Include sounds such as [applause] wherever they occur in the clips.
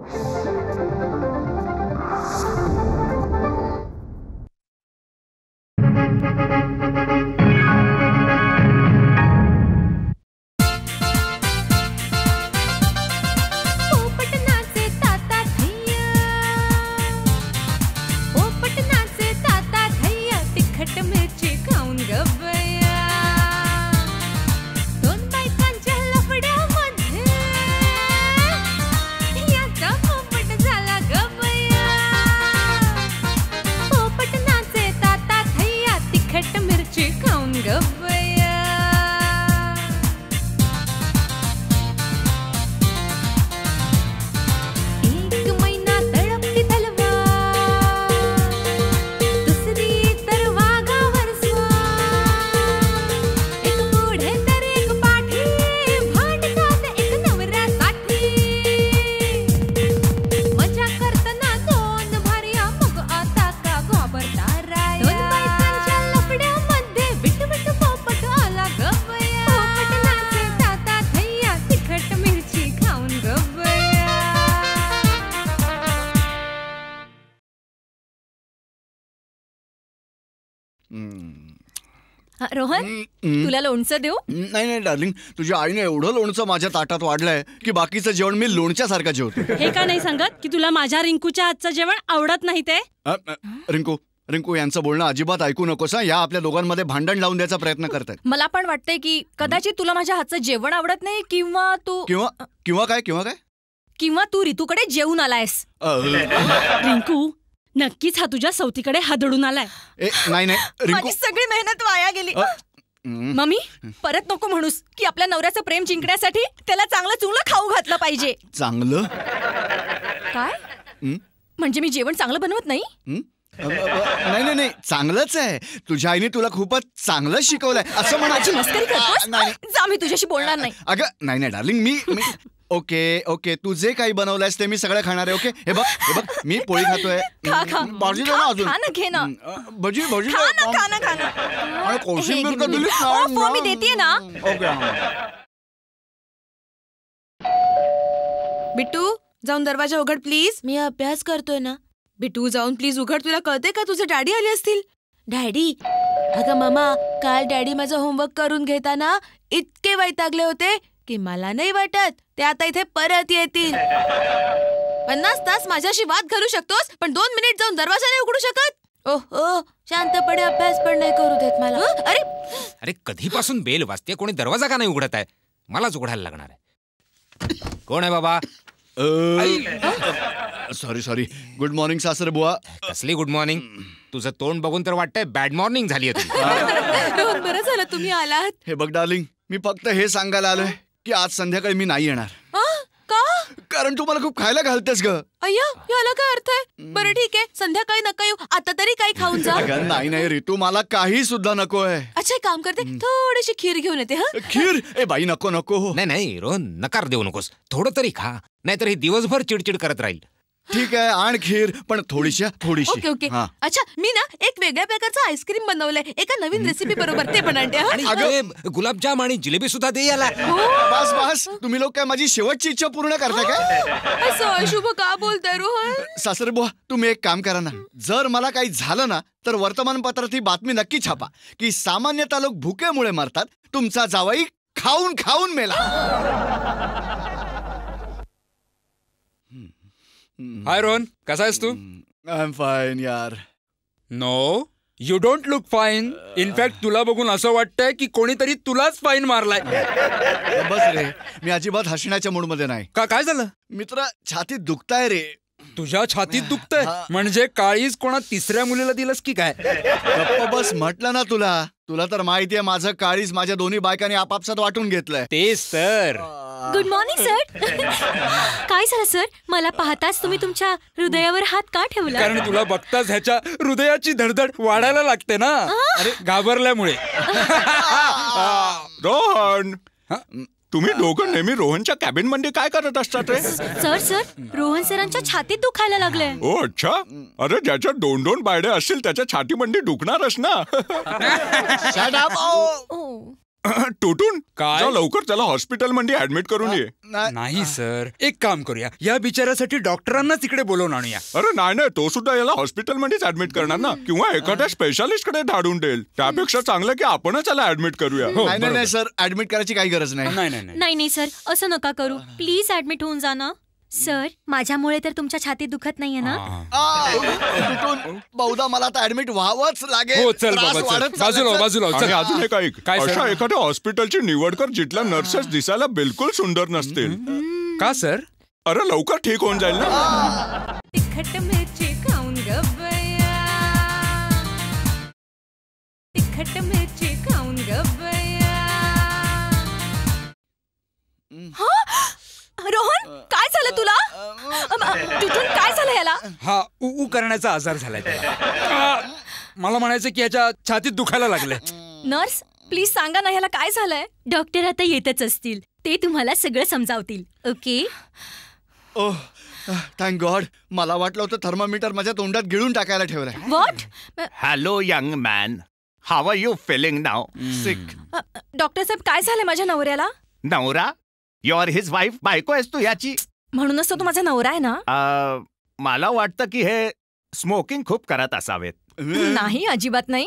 Thank you. Rohan तुला लोणचं देऊ नाही नाही डार्लिंग तुझ्या आईने एवढं लोणचं माझ्या ताटात वाढलंय की बाकीचं जेवण मी लोणच्या सारखं जेवतो हे का नाही सांगत की तुला माझ्या रिंकूच्या हातचं जेवण आवडत नाही ते रिंकू रिंकू यांचं बोलणं अजिबात ऐकू नकोस या आपल्या दोघांमध्ये भांडण लावून द्यायचा प्रयत्न करतात मला पण वाटतंय की कदाचित तुला माझ्या हातचं जेवण आवडत नाही किंवा तू किंवा किंवा काय किंवा काय किंवा तू ऋतूकडे जेवून आलायस रिंकू नक्कीच हा तुझ्या सवतीकडे हादडून आलाय नाही नाही [gasps] सगळी मेहनत वाया गेली मम्मी परत नको म्हणूस की आपल्या नवऱ्याचं प्रेम जिंकण्यासाठी त्याला चांगलं चुंगलं खाऊ घातलं पाहिजे चांगलं काय म्हणजे मी जेवण चांगलं बनवत नाही नाही नाही नाही चांगलंच आहे तुझ्या आईने तुला खूपच चांगलं शिकवलंय असं म्हणायची नाही जा मी तुझ्याशी बोलणार नाही अगं नाही नाही डार्लिंग मी ओके ओके तू जे काही बनवलंयस ते मी सगळं खाणार आहे ओके हे बघ हे बघ मी पोळी खातोय भाजी ना अजून घे ना भजी भजी कोशिंबीर तर मी देते ना ओके बिट्टू जाऊन दरवाजा उघड प्लीज मी अभ्यास करतोय ना बिटू जाऊन प्लीज उघड तुला कळते का तुझे डॅडी आले असतील डॅडी अगं मामा काल डॅडी माझं होमवर्क करून घेताना इतके वैतागले होते की मला नाही वाटत ते आता इथे परत येतील [laughs] पन्नास तास माझ्याशी वाद घालू शकतोस पण दोन मिनिट जाऊन दरवाजा नाही उघडू शकत ओहो शांतपणे अभ्यास पण नाही करू देत मला अरे अरे कधीपासून बेल वाजते कोणी दरवाजा का नाही उघडत आहे मलाच उघडायला लागणार आहे कोण आहे बाबा सॉरी सॉरी गुड मॉर्निंग सासर बुवा कसली गुड मॉर्निंग तुझं तोंड बघून तर वाटतंय बॅड मॉर्निंग झाली बरं झालं तुम्ही आलात हे बघ डार्लिंग मी फक्त हे सांगायला आलोय की आज संध्याकाळी मी नाही येणार कारण तू मला खूप खायला घालतेस ग अय्या याला काय अर्थ आहे बरं ठीक आहे संध्याकाळी नका येऊ आता तरी काही खाऊन जा नाही नाही रितू मला काही सुद्धा नको आहे अच्छा काम करते थोडीशी खीर घेऊन येते खीर ए बाई नको नको नाही नाही रोहन नकार देऊ नकोस थोडं तरी खा नाहीतर हे दिवसभर चिडचिड करत राहील ठीक आहे आण खीर पण थोडीशी थोडीशी ओके ओके अच्छा मी ना एक वेगळ्या प्रकारचं आईस्क्रीम बनवलंय एका नवीन रेसिपी बरोबर ते पण आणते आणि गुलाबजाम आणि जिलेबी सुद्धा दे याला हो. बस बस तुम्ही लोक काय माझी शेवटची इच्छा पूर्ण करता काय असं अशुभ का बोलताय रोहन सासरबुवा तुम्ही एक काम करा ना जर मला काही झालं ना तर वर्तमानपत्रात ही बातमी नक्की छापा की सामान्यतः लोक भुकेमुळे मरतात तुमचा जावाई खाऊन खाऊन मेला हाय रोहन कसा आहेस तू आय एम फाईन यार no you don't look fine in fact तुला बघून असं वाटतंय की कोणीतरी तुलाच फाईन मारलाय [laughs] बस रे मी अजिबात हसण्याच्या मूडमध्ये नाही का काय झालं मित्र छातीत दुखताय रे तुझ्या छातीत दुखतंय म्हणजे काळीच कोणा तिसऱ्या मुलीला दिलंस की काय गप्प बस म्हटलं ना तुला तुला तर माहितीये माझं काळीच माझ्या दोन्ही बायकांनी आपापसात वाटून घेतलंय तेच तर गुड मॉर्निंग सर काय झालं सर मला पाहताच तुम्ही तुमच्या हृदयावर हात का ठेवला कारण तुला बघताच ह्याच्या हृदयाची धडधड वाढायला लागते ना अरे घाबरल्यामुळे [laughs] रोहन तुम्ही दोघं नेहमी रोहनच्या कॅबिन मध्ये काय करत असतात रे सर सर रोहन सरांच्या छातीत दुखायला लागले ओ अच्छा अरे ज्याच्या दोन दोन बायड्या असतील त्याच्या छाती दुखणारच ना [laughs] टोटून [clears throat] काय लवकर त्याला हॉस्पिटल ऍडमिट करून ये नाही सर एक काम करूया या बिचारासाठी डॉक्टरांना तिकडे बोलवून आणूया अरे नाही नाही तो सुद्धा याला हॉस्पिटल मध्येच ऍडमिट करणार ना किंवा एखाद्या स्पेशालिस्ट कडे धाडून देईल त्यापेक्षा चांगलं की आपणच याला ऍडमिट करूया हो, नाही नाही सर ऍडमिट करायची काही गरज नाही नाही नाही सर असं नका करू प्लीज ऍडमिट होऊन जा सर माझ्यामुळे तर तुमच्या छाती दुखत नाहीये ना बहुधा मला तर ऍडमिट व्हावंच लागेल हो चल बाजूला हो, बाजूला हो, अजून एक काय, अशा एखाद्या हॉस्पिटलची निवड कर जिथल्या नर्सेस दिसायला बिलकुल सुंदर नसतील का सर अरे लवकर ठीक होऊन जाईल ना तिखट मिरची खाऊन तिखट मिरची खाऊन तुला तिथून काय झालं याला हा उ उ करण्याचा आजार झालाय मला म्हणायचं की याच्या छातीत दुखायला लागलंय नर्स प्लीज सांगा ना याला काय झालंय डॉक्टर आता येतच असतील ते तुम्हाला सगळं समजावतील ओके ओह थँक गॉड मला वाटलं होतं थर्मामीटर माझ्या तोंडात गिळून टाकायला ठेवलंय what hello young man how are you feeling now sick doctor साहेब काय झालंय माझ्या नवऱ्याला नवरा युअर हिज वाईफ बायको आहेस तू याची म्हणूनच तो माझा नवरा आहे ना मला वाटतं की हे स्मोकिंग खूप करत असावेत नाही अजिबात नाही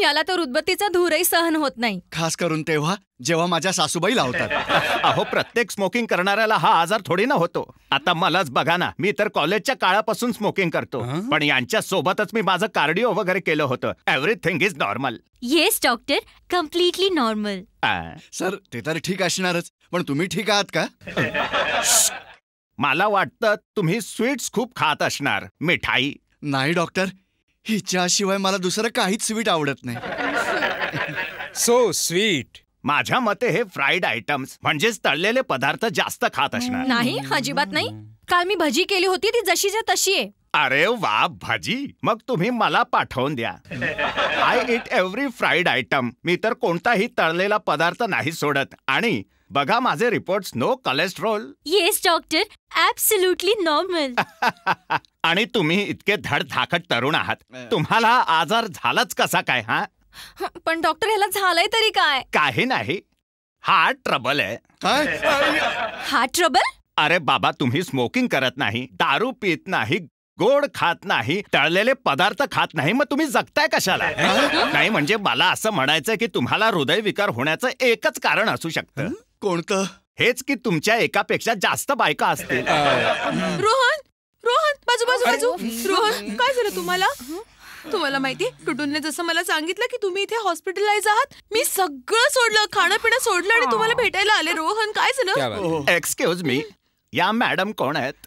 याला तर उदबत्तीचा धूरही सहन होत नाही खास करून तेव्हा जेव्हा माझ्या सासूबाई लावतात [laughs] अहो प्रत्येक स्मोकिंग करणाऱ्याला हा आजार थोडी ना होतो आता मलाच बघा ना मी तर कॉलेजच्या काळापासून स्मोकिंग करतो पण यांच्या सोबतच मी माझं कार्डिओ वगैरे केलं होतं everything is normal yes doctor completely normal sir ते तर ठीक असणारच पण तुम्ही ठीक आहात का [laughs] मला वाटतं तुम्ही स्वीट्स खूप खात असणार मिठाई नाही डॉक्टर हिच्याशिवाय मला दुसरं काहीच स्वीट आवडत नाही सो स्वीट माझ्या मते हे फ्राईड आयटम्स म्हणजे तळलेले पदार्थ जास्त खात असणार नाही अजिबात नाही काल मी भजी केली होती ती जशीच्या तशी आहे अरे वा भाजी मग तुम्ही मला पाठवून द्या I eat every fried item मी तर कोणताही तळलेला पदार्थ नाही सोडत आणि बघा माझे reports no cholesterol yes doctor absolutely normal आणि तुम्ही इतके धडधाकट तरुण आहात तुम्हाला आजार झालाच कसा काय हा पण डॉक्टर ह्याला झालंय तरी काय काही नाही हा ट्रबल आहे हार्ट हा ट्रबल अरे बाबा तुम्ही स्मोकिंग करत नाही दारू पित नाही गोड खात नाही तळलेले पदार्थ खात नाही मग तुम्ही जगताय कशाला नाही म्हणजे मला असं म्हणायचं की तुम्हाला हृदयविकार होण्याचं एकच कारण असू शकतं कोणतं हेच की तुमच्या एकापेक्षा जास्त बायका असतील रोहन रोहन बाजू बाजू बाजू हो. रोहन काय झालं तुम्हाला तुम्हाला माहिती टुटूनने जसं मला सांगितलं की तुम्ही इथे हॉस्पिटलाइज आहात मी सगळं सोडलं खाणं पिणं सोडलं आणि तुम्हाला भेटायला आले रोहन काय झालं एक्सक्यूज मी हो. या मॅडम कोण आहेत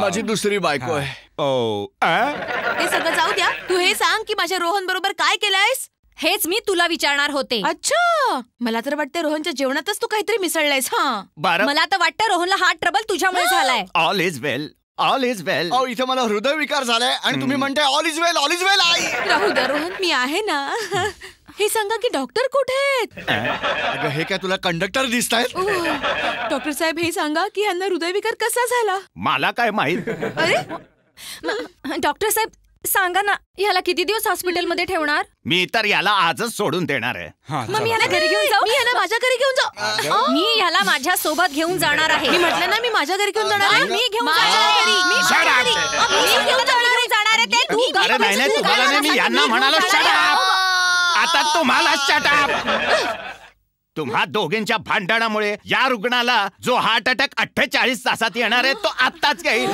माझी दुसरी बायको आहे हे सगळं जाऊ द्या तू हे सांग की माझ्या रोहन बरोबर काय केलंयस हेच मी तुला विचारणार होते अच्छा मला तर वाटतं रोहनच्या जेवणातच तू काहीतरी मिसळलायस हा मला तर वाटतं रोहनला हा ट्रबल तुझ्यामुळे झालाय all is well all is well इथे मला हृदय विकार झालाय आणि तुम्ही म्हणताय all is well all is well आई राहू रोहन मी आहे ना हे सांगा की डॉक्टर कुठे आहेत हे काय तुला कंडक्टर दिसतायत डॉक्टर साहेब हे सांगा की यांना हृदयविकार कसा झाला मला काय माहित अरे डॉक्टर साहेब सांगा ना ह्याला किती दिवस हॉस्पिटलमध्ये ठेवणार मी तर याला आजच सोडून देणार आहे मी घरी घेऊन जाऊ मी ह्याला माझ्या घरी घेऊन जाऊ मी ह्याला माझ्या सोबत घेऊन जाणार आहे मी म्हटलं ना मी माझ्या घरी घेऊन जाणार आहे. मी घेऊन जाणार मी घेऊन जाणार आहे ते तू नाही नाही तुम्हाला नाही मी यांना म्हणालो शटाप आता तुम्हाला शटाप तुम्हा दोघींच्या भांडणामुळे या रुग्णाला जो हार्ट अटॅक अठ्ठेचाळीस तासात येणार आहे तो आत्ताच घेईल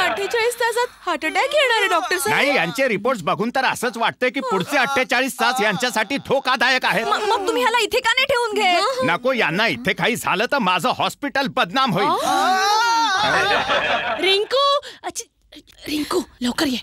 अठ्ठेचाळीस तासात हार्ट अटॅक येणार आहे डॉक्टर नाही यांचे रिपोर्ट बघून तर असंच वाटतंय की पुढचे अठ्ठेचाळीस तास यांच्यासाठी धोकादायक आहे मग तुम्ही ह्याला इथे का नाही ठेवून घे नको यांना इथे काही झालं तर माझं हॉस्पिटल बदनाम होईल रिंकू रिंकू लवकर ये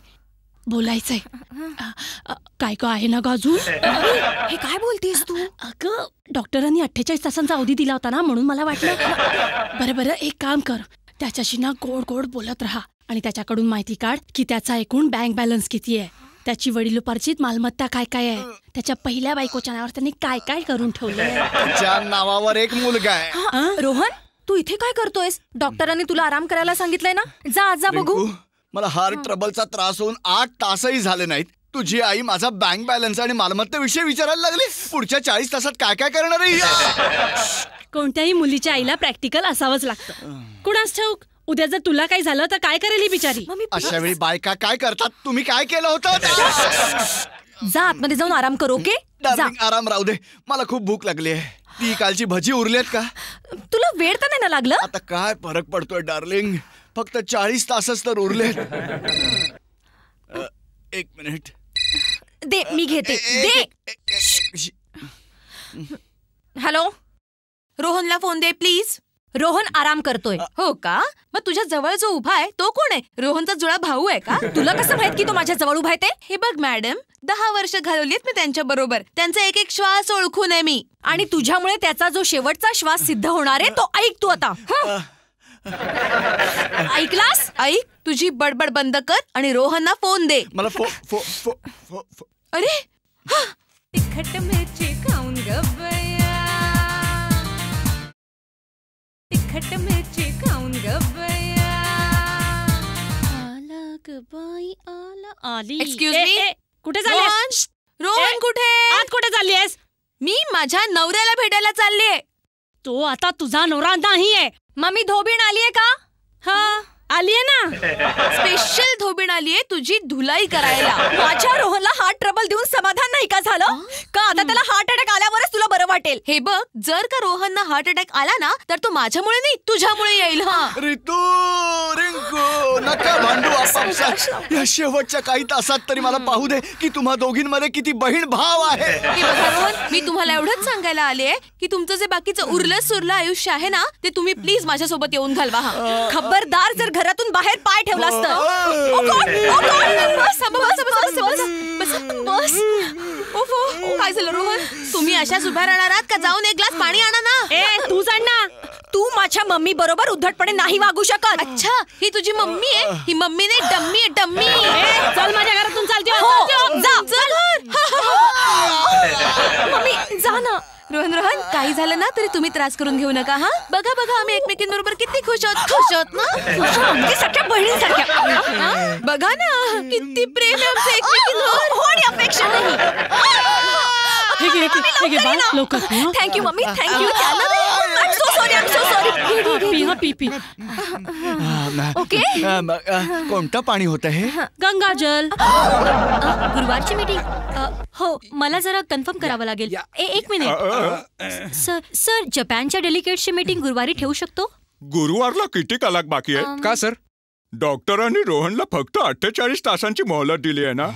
बोलायचंय [laughs] काय काय आहे ना गाजू [laughs] हे काय बोलतेस तू अगं डॉक्टरांनी अठ्ठेचाळीस तासांचा अवधी दिला होता ना म्हणून मला वाटलं [laughs] बरं बरं एक काम कर त्याच्याशी ना गोड गोड बोलत राहा आणि त्याच्याकडून माहिती काढ की त्याचा एकूण बँक बॅलन्स किती आहे त्याची उपार्जित मालमत्ता काय काय आहे त्याच्या पहिल्या बायकोच्या नावावर त्यांनी काय काय करून ठेवलं नावावर एक मुलगा आहे रोहन तू इथे काय करतोयस डॉक्टरांनी तुला आराम करायला सांगितलंय ना जा जा बघू मला हार्ट ट्रबलचा त्रास होऊन आठ तासही झाले नाहीत तुझी आई माझा बँक बॅलन्स आणि मालमत्तेविषयी विचारायला लागली पुढच्या चाळीस तासात काय काय करणार आहे कोणत्याही मुलीच्या आईला प्रॅक्टिकल असावंच लागतं कुणास ठाऊक उद्या जर तुला काही झालं तर काय करेल ही बिचारी अशा वेळी बायका काय करतात तुम्ही काय केलं होतं जा आतमध्ये जाऊन आराम करू ओके आराम राहू दे मला खूप भूक लागली आहे ती कालची भजी उरली का तुला वेळ तर नाही ना लागलं आता काय फरक पडतोय डार्लिंग फक्त चाळीस तासच तर उरले एक मिनिट दे मी घेते दे हॅलो रोहनला फोन दे प्लीज रोहन आराम करतोय हो का मग तुझ्या जवळ जो उभा आहे तो कोण आहे रोहनचा जुळा भाऊ आहे का तुला कसं माहित की तो माझ्या जवळ उभा आहे ते हे बघ मॅडम दहा वर्ष घालवलीत मी त्यांच्या बरोबर त्यांचा एक एक श्वास ओळखून आहे मी आणि तुझ्यामुळे त्याचा जो शेवटचा श्वास सिद्ध होणार आहे तो ऐक तू आता ऐकलास ऐक तुझी बडबड बंद कर आणि रोहनला फोन दे मला फो फो फो फो अरे तिखट मिरची खाऊन गबया तिखट मिरची खाऊन गबया आला बाई आला आली एक्सक्यूज मी कुठे झालीस रोहन कुठे आज कुठे चाललीस मी माझ्या नवऱ्याला भेटायला आहे तो आता तुझा नवरा नाहीये मम्मी धोबीण आलीये का हा आलीये ना स्पेशल धोबीण आलीये तुझी धुलाई करायला माझ्या रोहनला हार्ट ट्रबल देऊन समाधान नाही का झालं का आता त्याला हार्ट वाटेल हे बघ जर का रोहनना हार्ट अटॅक आला ना तर तो माझ्यामुळे नाही तुझ्यामुळे येईल हा रितू रिंकू नका भांडू या शेवटच्या काही तासात तरी मला पाहू दे की तुम्हा दोघींमध्ये किती बहीण भाव आहे मी तुम्हाला एवढंच सांगायला आले की तुमचं जे बाकीचं उरलं सुरलं आयुष्य आहे ना ते तुम्ही प्लीज माझ्यासोबत येऊन घालवा हा खबरदार जर घरातून बाहेर पाय ठेवला असत काय झालं रोहन तुम्ही अशा उभ्या राहणार घरात का जाऊन एक ग्लास पाणी आणा ना ए तू जाण ना तू माझ्या मम्मी बरोबर उद्धटपणे नाही वागू शकत अच्छा ही तुझी मम्मी आहे ही मम्मी नाही डम्मी आहे डम्मी चल माझ्या घरातून चालते हो, हो, हो. जा चल मम्मी जा ना रोहन रोहन काही झालं ना तरी तुम्ही त्रास करून घेऊ नका हा बघा बघा आम्ही एकमेकींबरोबर किती खुश आहोत खुश आहोत ना सख्या सारख्या बघा ना किती प्रेम आहे आमचं एकमेकींवर कोणी हो, अपेक्षा नाही एक एक एक एक thank you mummy thank you I am so sorry I am so sorry हां पी पी ओके कोणता पाणी होतं हे गंगा जल ah. Ah, गुरुवारची मीटिंग ah, हो मला जरा कन्फर्म करावं लागेल एक मिनिट सर सर जपानच्या डेलिकेटची मीटिंग गुरुवारी ठेवू शकतो गुरुवारला किती कलाक बाकी आहे um, का सर डॉक्टरांनी रोहनला फक्त अठ्ठेचाळीस तासांची मोहलत दिली आहे ना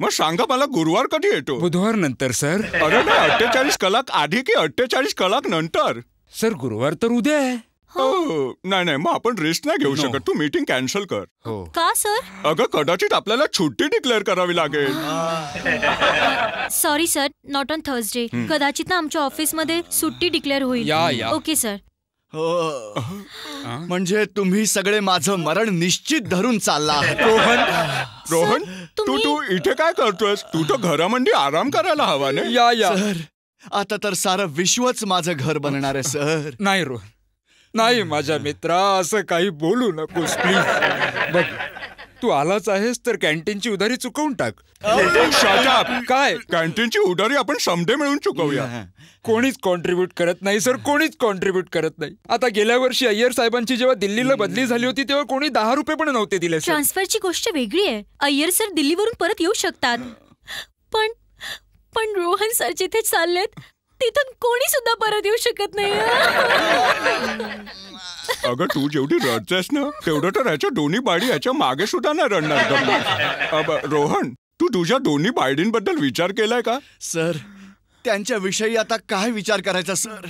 मग सांगा मला गुरुवार कधी येतो बुधवार नंतर सर अरे ना अठ्ठेचाळीस कलाक आधी की अठ्ठेचाळीस कलाक नंतर सर गुरुवार तर उद्या आहे हो. नाही नाही मग आपण रेस्ट नाही घेऊ शकत तू मीटिंग कॅन्सल कर हो का सर अगं कदाचित आपल्याला सुट्टी डिक्लेअर करावी लागेल sorry sir not on Thursday कदाचित ना आमच्या मध्ये सुट्टी डिक्लेअर होईल ओके सर हो. म्हणजे तुम्ही सगळे माझं मरण निश्चित धरून चालला रोहन रोहन तू तू इथे काय करतोयस तू तर घरामध्ये आराम करायला हवा ना या या सर आता तर सारं विश्वच माझं घर बनणार आहे सर नाही रोहन नाही माझ्या मित्रा असं काही बोलू नकोस प्लीज बघ तू आलाच आहेस तर कॅन्टीनची उधारी चुकवून टाक काय कॅन्टीनची उधारी आपण समडे मिळून चुकवूया कोणीच कॉन्ट्रीब्यूट करत नाही सर कोणीच कॉन्ट्रीब्यूट करत नाही आता गेल्या वर्षी अय्यर साहेबांची जेव्हा दिल्लीला बदली झाली होती तेव्हा कोणी दहा रुपये पण नव्हते दिले ट्रान्सफरची गोष्ट वेगळी आहे अय्यर सर दिल्लीवरून परत येऊ शकतात पण पण रोहन सर जिथे चाललेत तिथून कोणी सुद्धा परत येऊ शकत नाही अगं तू जेवढी रडतेस ना तेवढं तर याच्या दोन्ही बाडी याच्या मागे सुद्धा नाही रडणार रोहन तू तुझ्या दोन्ही बायडींबद्दल विचार केलाय का सर त्यांच्याविषयी आता काय विचार करायचा सर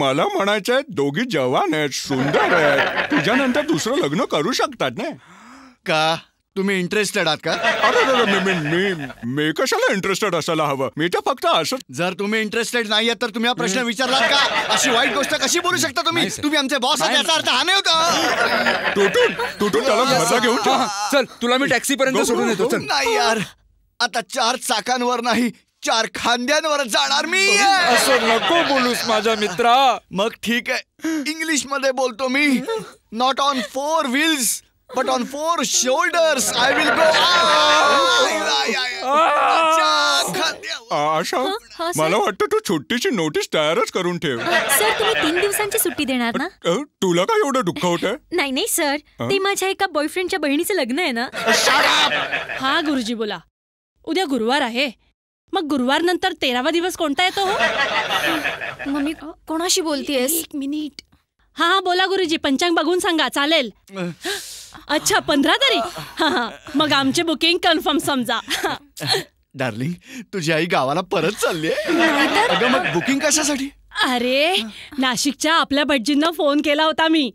मला म्हणायचंय दोघी जवान आहेत सुंदर आहेत तुझ्यानंतर दुसरं लग्न करू शकतात ना का तुम्ही इंटरेस्टेड आहात का अरे अरे, मी मी- कशाला इंटरेस्टेड असायला हवं मी तर फक्त असो जर तुम्ही इंटरेस्टेड नाही तर तुम्ही हा प्रश्न विचारलात का अशी वाईट गोष्ट कशी बोलू शकता तुम्ही तुम्ही आमचे बॉस आहात याचा अर्थ हा नाही होता तुटून तुटून त्याला घरला हो, घेऊन चल तुला मी टॅक्सी पर्यंत सोडून येतो चल नाही यार आता चार चाकांवर नाही चार खांद्यांवर जाणार मी असं नको बोलूस माझ्या मित्रा मग ठीक आहे इंग्लिश मध्ये बोलतो मी not on four wheels but on four shoulders I will go आशा हा, मला वाटतं तू छोटीशी नोटीस तयारच करून ठेव सर तुम्ही तीन दिवसांची सुट्टी देणार ना तुला काय एवढं दुःख होत नाही नाही सर ते माझ्या एका बॉयफ्रेंडच्या बहिणीचं लग्न आहे ना हा गुरुजी बोला उद्या गुरुवार आहे मग गुरुवार नंतर तेरावा दिवस कोणता येतो हो मम्मी कोणाशी बोलतेयस एक मिनिट हा हा बोला गुरुजी पंचांग बघून सांगा चालेल अच्छा पंधरा तारीख मग आमचे बुकिंग कन्फर्म समजा डार्लिंग तुझी आई गावाला परत चालली मग बुकिंग कशासाठी अरे नाशिकच्या आपल्या भटजींना फोन केला होता मी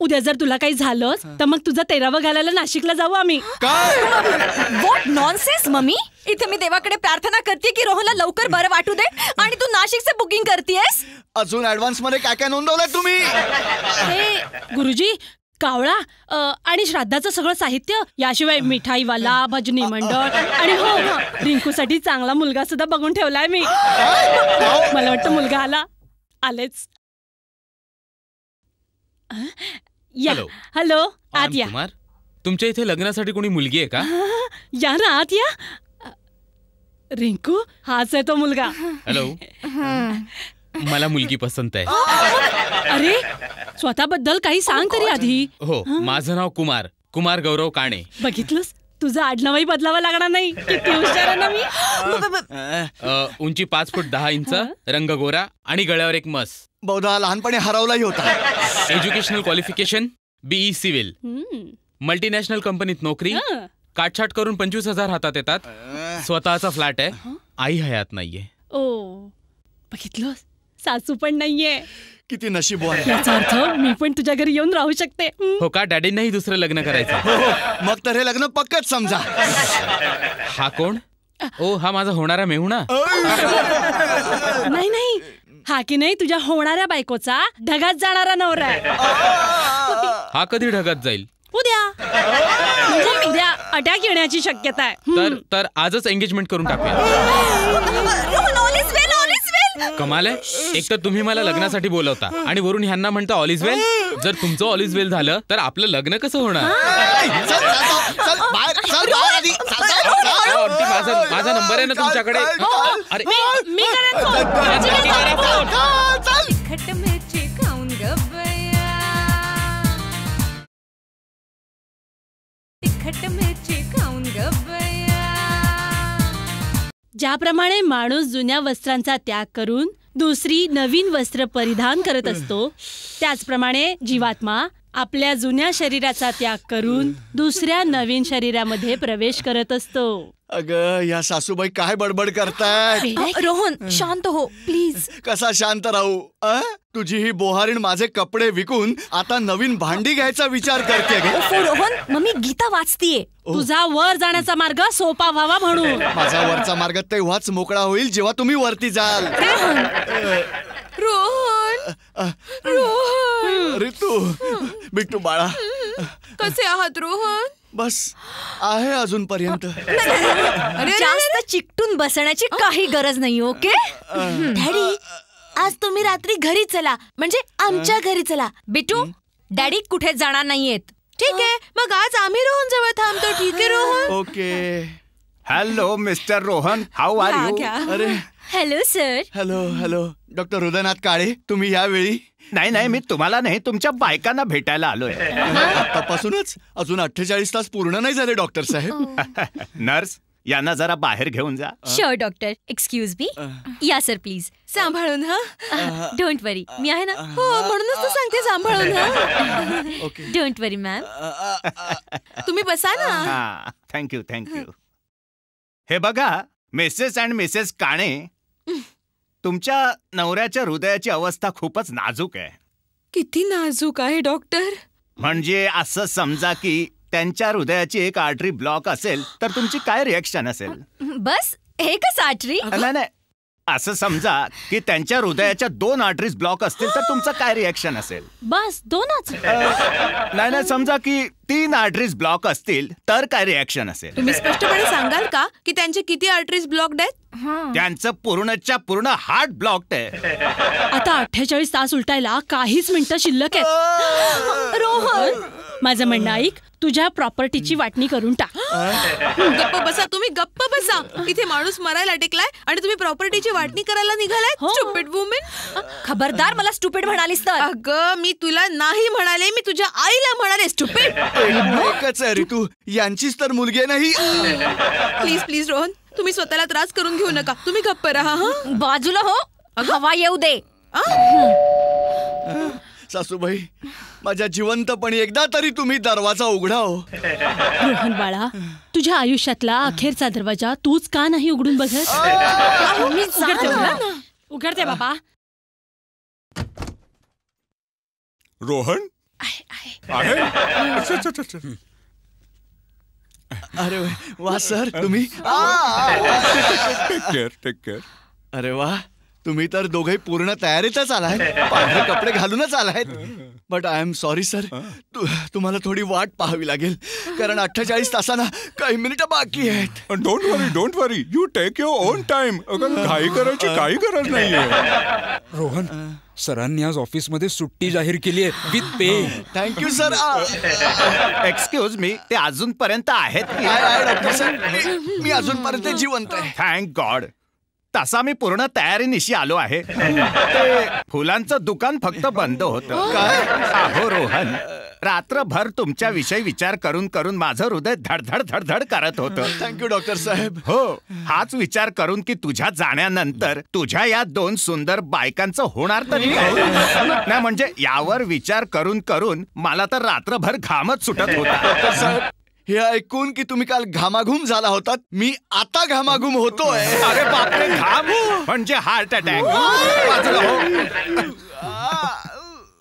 उद्या जर तुला काही झालं तर मग तुझं तेरावं घालायला नाशिकला जाऊ आम्ही व्हॉट नॉनसेन्स मम्मी इथे मी देवाकडे प्रार्थना करते की रोहनला लवकर बरं वाटू दे आणि तू से बुकिंग करतेस अजून ऍडव्हान्स मध्ये काय काय नोंदवलंय तुम्ही गुरुजी कावळा आणि श्राद्धाचं सगळं साहित्य याशिवाय मिठाईवाला भजनी मंडळ आणि हो, हो रिंकूसाठी चांगला मुलगा सुद्धा बघून ठेवलाय मी मला वाटतं मुलगा आला आलेच या हॅलो आत या तुमच्या इथे लग्नासाठी कोणी मुलगी आहे का या ना आत या रिंकू हाच आहे तो मुलगा हॅलो मला मुलगी पसंत आहे [laughs] अरे स्वतःबद्दल काही सांग तरी आधी हो माझं नाव कुमार कुमार गौरव काणे बघितलंस तुझं आडनावही बदलावं लागणार नाही [laughs] उंची पाच फूट दहा इंच रंग गोरा आणि गळ्यावर एक मस बहुधा लहानपणी हरवलाही होता educational qualification BE civil multinational कंपनीत नोकरी काटछाट करून पंचवीस हजार हातात येतात स्वतःचा फ्लॅट आहे आई हयात नाहीये ओ बघितलंस सासू पण नाहीये किती नशीब अर्थ मी पण तुझ्या घरी येऊन राहू शकते हो का डॅडी नाही दुसरं लग्न करायचं हो, हो. मग तर हे लग्न पक्कच समजा हा कोण ओ हा माझा होणारा मेहुणा नाही नाही हा की नाही तुझ्या होणाऱ्या बायकोचा ढगात जाणारा नवरा हा कधी ढगात जाईल उद्या म्हणजे उद्या अटॅक येण्याची शक्यता आहे तर तर आजच एंगेजमेंट करून टाकूया [laughs] कमाल आहे एक तर तुम्ही मला लग्नासाठी बोलवता आणि वरून ह्यांना म्हणता ऑल इज वेल जर तुमचं ऑल इज वेल झालं तर आपलं लग्न कसं होणार माझा नंबर आहे ना तुमच्याकडे अरे मिरची खाऊन ज्याप्रमाणे माणूस जुन्या वस्त्रांचा त्याग करून दुसरी नवीन वस्त्र परिधान करत असतो त्याचप्रमाणे जीवात्मा आपल्या जुन्या शरीराचा त्याग करून दुसऱ्या नवीन शरीरामध्ये प्रवेश करत असतो अग या सासूबाई काय बडबड करताय रोहन शांत हो प्लीज कसा शांत राहू तुझी ही बोहारीण माझे कपडे विकून आता नवीन भांडी घ्यायचा विचार करते रोहन मम्मी गीता वाचतीये तुझा वर जाण्याचा मार्ग सोपा व्हावा म्हणून माझा वरचा मार्ग तेव्हाच मोकळा होईल जेव्हा तुम्ही वरती जाल रोहन रोहन बिट्टू बाळा कसे आहात रोहन बस आहे अजूनपर्यंत जास्त चिकटून बसण्याची काही गरज नाही ओके डॅडी आज तुम्ही रात्री घरी चला म्हणजे आमच्या घरी चला बिटू डॅडी कुठे जाणार नाहीयेत ठीक आहे मग आज आम्ही रोहन जवळ थांबतो ठीक आहे Rohan okay hello mister Rohan how are you अरे hello sir hello hello doctor Hridaynath Kale तुम्ही यावेळी नाही नाही मी तुम्हाला नाही तुमच्या बायकांना भेटायला आलोय आतापासूनच अजून अठ्ठेचाळीस तास पूर्ण नाही झाले डॉक्टर साहेब [laughs] नर्स यांना जरा बाहेर घेऊन जा शुअर डॉक्टर एक्सक्यूज मी या सर प्लीज सांभाळून हा डोंट वरी मी आहे ना हो म्हणूनच तू सांगते सांभाळून हा डोंट वरी मॅम तुम्ही बसा ना थँक्यू थँक्यू हे बघा मिसेस अँड मिसेस काणे तुमच्या नवऱ्याच्या हृदयाची अवस्था खूपच नाजूक आहे किती नाजूक आहे डॉक्टर म्हणजे असं समजा की त्यांच्या हृदयाची एक आर्टरी ब्लॉक असेल तर तुमची काय रिएक्शन असेल बस एकच आर्टरी नाही नाही असं समजा की त्यांच्या हृदयाच्या दोन आर्टरीज ब्लॉक असतील तर तुमचं काय रिॲक्शन असेल बस दोनच नाही नाही समजा की तीन आर्टरीज ब्लॉक असतील तर काय रिॲक्शन असेल तुम्ही स्पष्टपणे सांगाल का की त्यांचे किती आर्टरीज ब्लॉक्ड आहेत त्यांचं पूर्णच्या पूर्ण हार्ट ब्लॉक्ड आहे आता अठ्ठेचाळीस तास उलटायला काहीच मिनिटं शिल्लक आहेत रोहन माझं म्हणणं ऐक तुझ्या प्रॉपर्टीची वाटणी करून टाक गप्प बसा तुम्ही गप्प बसा इथे माणूस मरायला टिकलाय आणि तुम्ही प्रॉपर्टीची वाटणी करायला निघालाय हो. खबरदार मला स्टुपिड म्हणालीस तर अगं मी तुला नाही म्हणाले मी तुझ्या आईला म्हणाले स्टुपिड रितू यांचीच तर मुलगी नाही प्लीज प्लीज रोहन तुम्ही स्वतःला त्रास करून घेऊ नका तुम्ही गप्प राहा बाजूला हो हवा येऊ दे सासूबाई माझ्या जिवंतपणी एकदा तरी तुम्ही दरवाजा उघडाव रोहन बाळा तुझ्या आयुष्यातला अखेरचा दरवाजा तूच का नाही उघडून बघत उघडते बाबा रोहन अरे वा सर तुम्ही टेक टेक अरे वा तुम्ही तर दोघे पूर्ण तयारीतच आलाय पांढरे कपडे घालूनच आलाय but I am sorry sir तुम्हाला थोडी वाट पाहावी लागेल कारण अठ्ठेचाळीस तासांना काही मिनिटं बाकी आहेत don't worry don't worry you take your own time घाई करायची काही गरज नाहीये रोहन सरांनी आज ऑफिसमध्ये सुट्टी जाहीर केली आहे with pay thank you sir excuse me ते अजूनपर्यंत आहेत मी अजूनपर्यंत जिवंत आहे थँक गॉड तसा मी पूर्ण तयारीनिशी आलो आहे फुलांचं दुकान फक्त बंद होतं का अहो रोहन रात्रभर विषयी विचार करून करून माझं हृदय धडधड धडधड करत होतं थँक्यू डॉक्टर साहेब हो हाच विचार करून की तुझ्या जाण्यानंतर तुझ्या या दोन सुंदर बायकांचं होणार तरी म्हणजे यावर विचार करून करून मला तर रात्रभर घामच सुटत होता हे ऐकून की तुम्ही काल घामाघूम झाला होता मी आता घामाघूम होतोय अरे बापरे घामू म्हणजे heart attack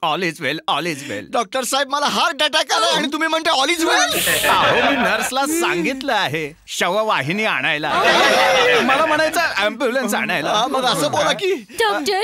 all is well all is well doctor साहेब मला हार्ट अटॅक आला आणि तुम्ही म्हणते ऑल इज वेल मी नर्सला सांगितलं आहे शववाहिनी आणायला मला म्हणायचं अँब्युलन्स आणायला मग असं बोला की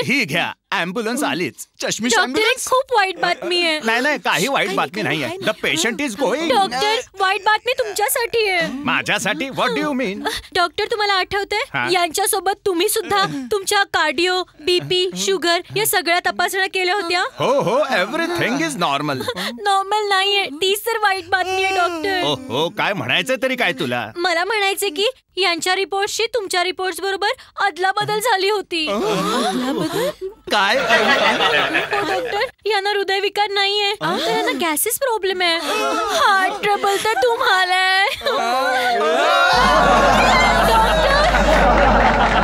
ही घ्या ऍम्ब्युलन्स आलीच चष्मी खूप वाईट बातमी आहे नाही नाही काही वाईट बातमी नाही आहे the patient is going doctor वाईट बातमी तुमच्यासाठी आहे माझ्यासाठी what do you mean doctor तुम्हाला आठवते यांच्या सोबत तुम्ही सुद्धा तुमच्या कार्डिओ बीपी शुगर या सगळ्या तपासण्या केल्या होत्या हो हो एव्हरीथिंग इज नॉर्मल नॉर्मल नाहीये ती सर वाईट बातमी आहे डॉक्टर हो काय म्हणायचं तरी काय तुला मला म्हणायचं की यांच्या रिपोर्टशी तुमच्या रिपोर्ट बरोबर अदलाबदल झाली होती अं? काय डॉक्टर यांना हृदयविकार नाहीये यांना गॅसेस प्रॉब्लेम आहे हार्ट ट्रबल तर तुम्हाला अं?